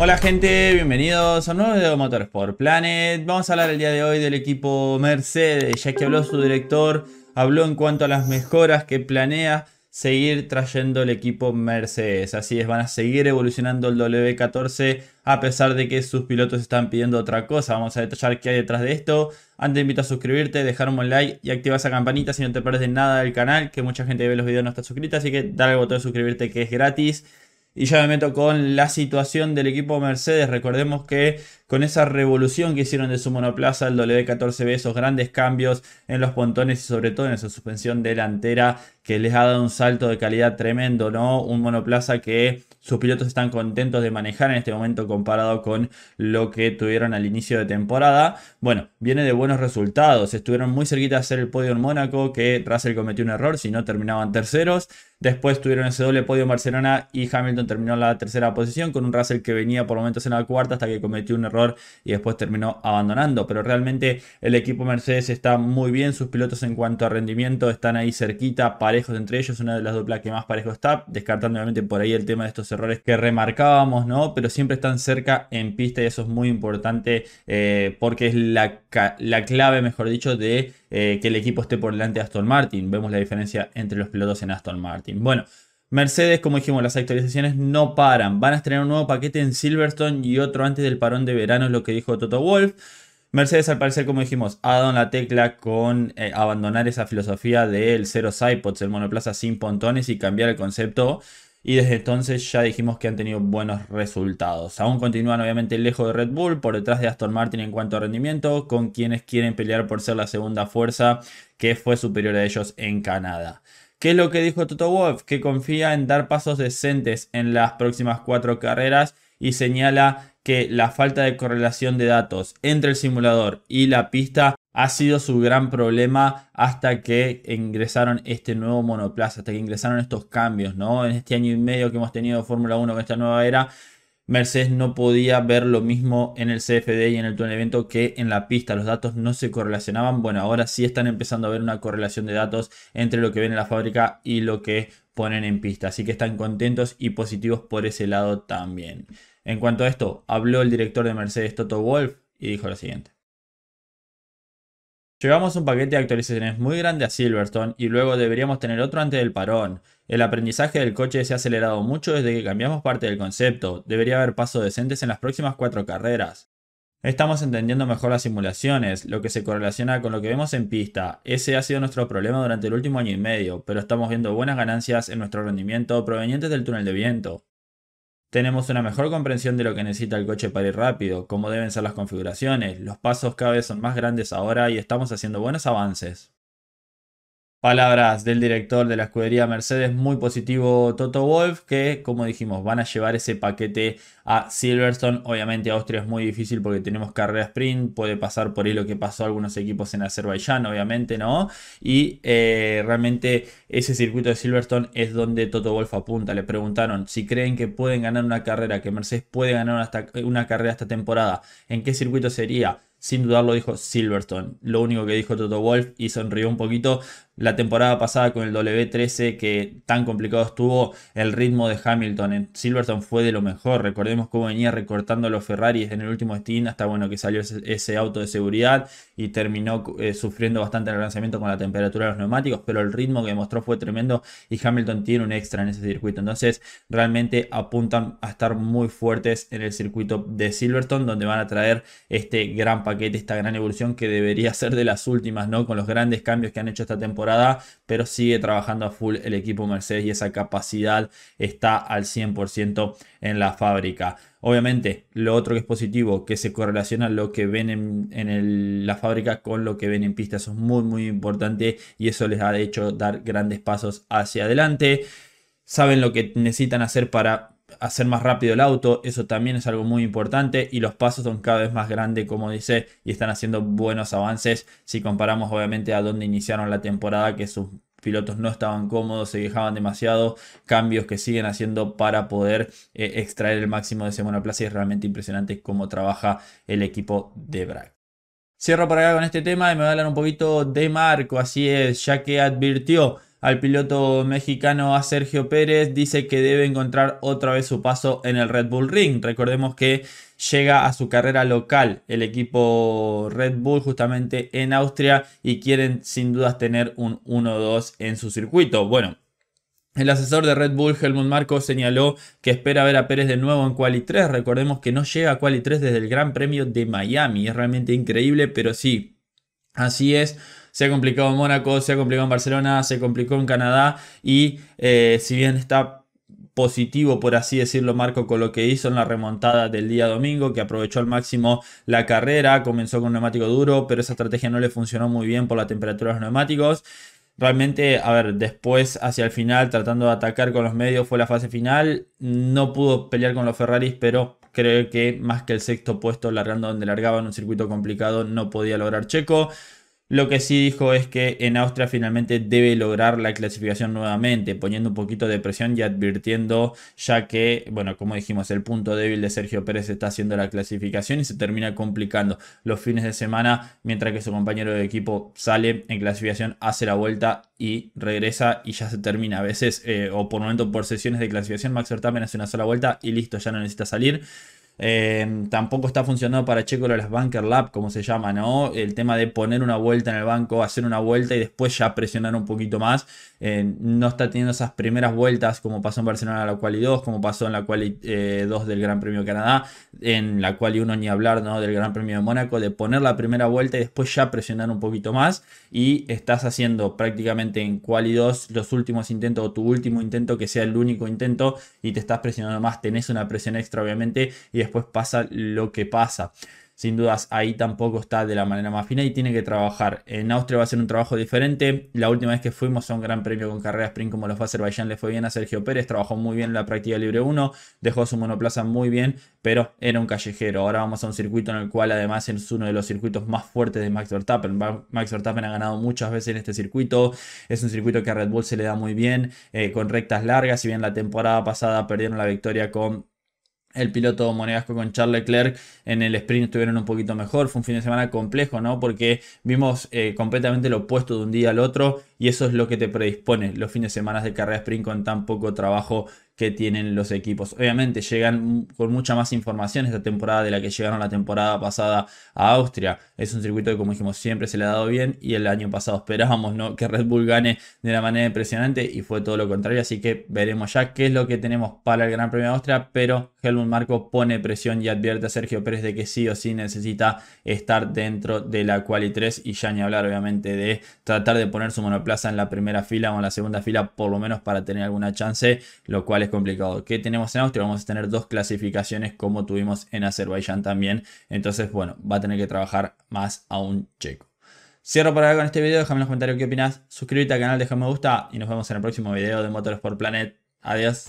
Hola gente, bienvenidos a un nuevo video de Motorsport Planet. Vamos a hablar el día de hoy del equipo Mercedes, ya que habló su director, habló en cuanto a las mejoras que planea seguir trayendo el equipo Mercedes. Así es, van a seguir evolucionando el W14 a pesar de que sus pilotos están pidiendo otra cosa. Vamos a detallar qué hay detrás de esto. Antes te invito a suscribirte, dejar un like y activar esa campanita si no te pierdes nada del canal, que mucha gente que ve los videos no está suscrita, así que dale al botón de suscribirte que es gratis. Y ya me meto con la situación del equipo Mercedes. Recordemos que con esa revolución que hicieron de su monoplaza, el W14B, esos grandes cambios en los pontones y sobre todo en su suspensión delantera, que les ha dado un salto de calidad tremendo, ¿no? Un monoplaza que sus pilotos están contentos de manejar en este momento comparado con lo que tuvieron al inicio de temporada. Bueno, viene de buenos resultados. Estuvieron muy cerquita de hacer el podio en Mónaco, que Russell cometió un error, si no terminaban terceros. Después tuvieron ese doble podio en Barcelona y Hamilton terminó en la tercera posición con un Russell que venía por momentos en la cuarta hasta que cometió un error y después terminó abandonando. Pero realmente el equipo Mercedes está muy bien, sus pilotos en cuanto a rendimiento están ahí cerquita, parece entre ellos, una de las duplas que más parejo está, descartando nuevamente por ahí el tema de estos errores que remarcábamos, ¿no? Pero siempre están cerca en pista y eso es muy importante eh, porque es la, clave, mejor dicho, de eh, que el equipo esté por delante de Aston Martin. Vemos la diferencia entre los pilotos en Aston Martin. Bueno. Mercedes, como dijimos, las actualizaciones no paran. Van a estrenar un nuevo paquete en Silverstone y otro antes del parón de verano, es lo que dijo Toto Wolf. Mercedes, al parecer, como dijimos, ha dado en la tecla con eh, abandonar esa filosofía del cero sidepods, el monoplaza sin pontones y cambiar el concepto. Y desde entonces ya dijimos que han tenido buenos resultados. Aún continúan obviamente lejos de Red Bull, por detrás de Aston Martin en cuanto a rendimiento, con quienes quieren pelear por ser la segunda fuerza que fue superior a ellos en Canadá. ¿Qué es lo que dijo Toto Wolf? Que confía en dar pasos decentes en las próximas cuatro carreras y señala que la falta de correlación de datos entre el simulador y la pista ha sido su gran problema hasta que ingresaron este nuevo monoplaza, hasta que ingresaron estos cambios, ¿no? En este año y medio que hemos tenido Fórmula 1 con esta nueva era, Mercedes no podía ver lo mismo en el CFD y en el túnel evento que en la pista. Los datos no se correlacionaban. Bueno, ahora sí están empezando a ver una correlación de datos entre lo que viene la fábrica y lo que ponen en pista. Así que están contentos y positivos por ese lado también. En cuanto a esto, habló el director de Mercedes Toto Wolf y dijo lo siguiente. Llevamos un paquete de actualizaciones muy grande a Silverstone y luego deberíamos tener otro antes del parón. El aprendizaje del coche se ha acelerado mucho desde que cambiamos parte del concepto. Debería haber pasos decentes en las próximas cuatro carreras. Estamos entendiendo mejor las simulaciones, lo que se correlaciona con lo que vemos en pista. Ese ha sido nuestro problema durante el último año y medio, pero estamos viendo buenas ganancias en nuestro rendimiento provenientes del túnel de viento. Tenemos una mejor comprensión de lo que necesita el coche para ir rápido, cómo deben ser las configuraciones, los pasos cada vez son más grandes ahora y estamos haciendo buenos avances. Palabras del director de la escudería Mercedes, muy positivo Toto Wolf, que como dijimos, van a llevar ese paquete a Silverstone. Obviamente Austria es muy difícil porque tenemos carrera sprint, puede pasar por ahí lo que pasó a algunos equipos en Azerbaiyán, obviamente, ¿no? Y eh, realmente ese circuito de Silverstone es donde Toto Wolf apunta. Le preguntaron si creen que pueden ganar una carrera, que Mercedes puede ganar hasta una carrera esta temporada, ¿en qué circuito sería? Sin dudarlo dijo Silverstone. Lo único que dijo Toto Wolf y sonrió un poquito la temporada pasada con el W13 que tan complicado estuvo el ritmo de Hamilton en Silverstone fue de lo mejor. Recordemos cómo venía recortando los Ferraris en el último Steam. hasta bueno que salió ese, auto de seguridad y terminó eh, sufriendo bastante el lanzamiento con la temperatura de los neumáticos, pero el ritmo que demostró fue tremendo y Hamilton tiene un extra en ese circuito. Entonces realmente apuntan a estar muy fuertes en el circuito de Silverstone donde van a traer este gran paquete, esta gran evolución que debería ser de las últimas, ¿no? Con los grandes cambios que han hecho esta temporada pero sigue trabajando a full el equipo Mercedes y esa capacidad está al 100% en la fábrica. Obviamente, lo otro que es positivo, que se correlaciona lo que ven en, la fábrica con lo que ven en pista, eso es muy, muy importante y eso les ha hecho dar grandes pasos hacia adelante. Saben lo que necesitan hacer para hacer más rápido el auto, eso también es algo muy importante y los pasos son cada vez más grandes como dice y están haciendo buenos avances si comparamos obviamente a donde iniciaron la temporada que sus pilotos no estaban cómodos, se quejaban demasiado, cambios que siguen haciendo para poder eh, extraer el máximo de ese monoplaza y es realmente impresionante cómo trabaja el equipo de Bragg. Cierro por acá con este tema y me voy a hablar un poquito de Marco, así es, ya que advirtió al piloto mexicano a Sergio Pérez, dice que debe encontrar otra vez su paso en el Red Bull Ring. Recordemos que llega a su carrera local el equipo Red Bull justamente en Austria y quieren sin dudas tener un 1-2 en su circuito. Bueno, el asesor de Red Bull, Helmut Marko, señaló que espera ver a Pérez de nuevo en Quali 3. Recordemos que no llega a Quali 3 desde el Gran Premio de Miami. Es realmente increíble, pero sí, así es. Se ha complicado en Mónaco, se ha complicado en Barcelona, se complicó en Canadá y eh, si bien está positivo, por así decirlo, Marco, con lo que hizo en la remontada del día domingo, que aprovechó al máximo la carrera, comenzó con neumático duro, pero esa estrategia no le funcionó muy bien por la temperatura de los neumáticos. Realmente, a ver, después hacia el final, tratando de atacar con los medios, fue la fase final. No pudo pelear con los Ferraris, pero creo que más que el sexto puesto, largando donde largaba en un circuito complicado, no podía lograr Checo. Lo que sí dijo es que en Austria finalmente debe lograr la clasificación nuevamente, poniendo un poquito de presión y advirtiendo ya que, bueno, como dijimos, el punto débil de Sergio Pérez está haciendo la clasificación y se termina complicando los fines de semana, mientras que su compañero de equipo sale en clasificación, hace la vuelta y regresa y ya se termina. A veces, eh, o por momento por sesiones de clasificación, Max Verstappen hace una sola vuelta y listo, ya no necesita salir. Em, tampoco está funcionando para Checo las Banker Lab, como se llama, ¿no? El tema de poner una vuelta en el banco, hacer una vuelta y después ya presionar un poquito más. Em, no está teniendo esas primeras vueltas como pasó en Barcelona la Quali 2, como pasó en la Quali 2 eh, del Gran Premio de Canadá, en la Quali 1 ni hablar, ¿no? Del Gran Premio de Mónaco, de poner la primera vuelta y después ya presionar un poquito más. Y estás haciendo prácticamente en Quali 2 los últimos intentos o tu último intento que sea el único intento y te estás presionando más, tenés una presión extra obviamente y después pasa lo que pasa. Sin dudas, ahí tampoco está de la manera más fina y tiene que trabajar. En Austria va a ser un trabajo diferente. La última vez que fuimos a un gran premio con carrera sprint como lo fue Azerbaiyán, le fue bien a Sergio Pérez. Trabajó muy bien en la práctica libre 1, dejó su monoplaza muy bien, pero era un callejero. Ahora vamos a un circuito en el cual además es uno de los circuitos más fuertes de Max Verstappen. Max Verstappen ha ganado muchas veces en este circuito. Es un circuito que a Red Bull se le da muy bien, eh, con rectas largas. Si bien la temporada pasada perdieron la victoria con el piloto monegasco con Charles Leclerc en el sprint estuvieron un poquito mejor. Fue un fin de semana complejo, ¿no? Porque vimos eh, completamente lo opuesto de un día al otro y eso es lo que te predispone los fines de semana de carrera sprint con tan poco trabajo que tienen los equipos. Obviamente llegan con mucha más información esta temporada de la que llegaron la temporada pasada a Austria. Es un circuito que como dijimos siempre se le ha dado bien y el año pasado esperábamos ¿no? que Red Bull gane de una manera impresionante y fue todo lo contrario. Así que veremos ya qué es lo que tenemos para el Gran Premio de Austria. Pero Helmut Marco pone presión y advierte a Sergio Pérez de que sí o sí necesita estar dentro de la Quali 3 y ya ni hablar obviamente de tratar de poner su monoplaza en la primera fila o en la segunda fila por lo menos para tener alguna chance, lo cual es complicado. que tenemos en Austria? Vamos a tener dos clasificaciones como tuvimos en Azerbaiyán también. Entonces, bueno, va a tener que trabajar más a un checo. Cierro por acá con este video, déjame en los comentarios qué opinas, suscríbete al canal, déjame me gusta y nos vemos en el próximo video de por Planet. Adiós.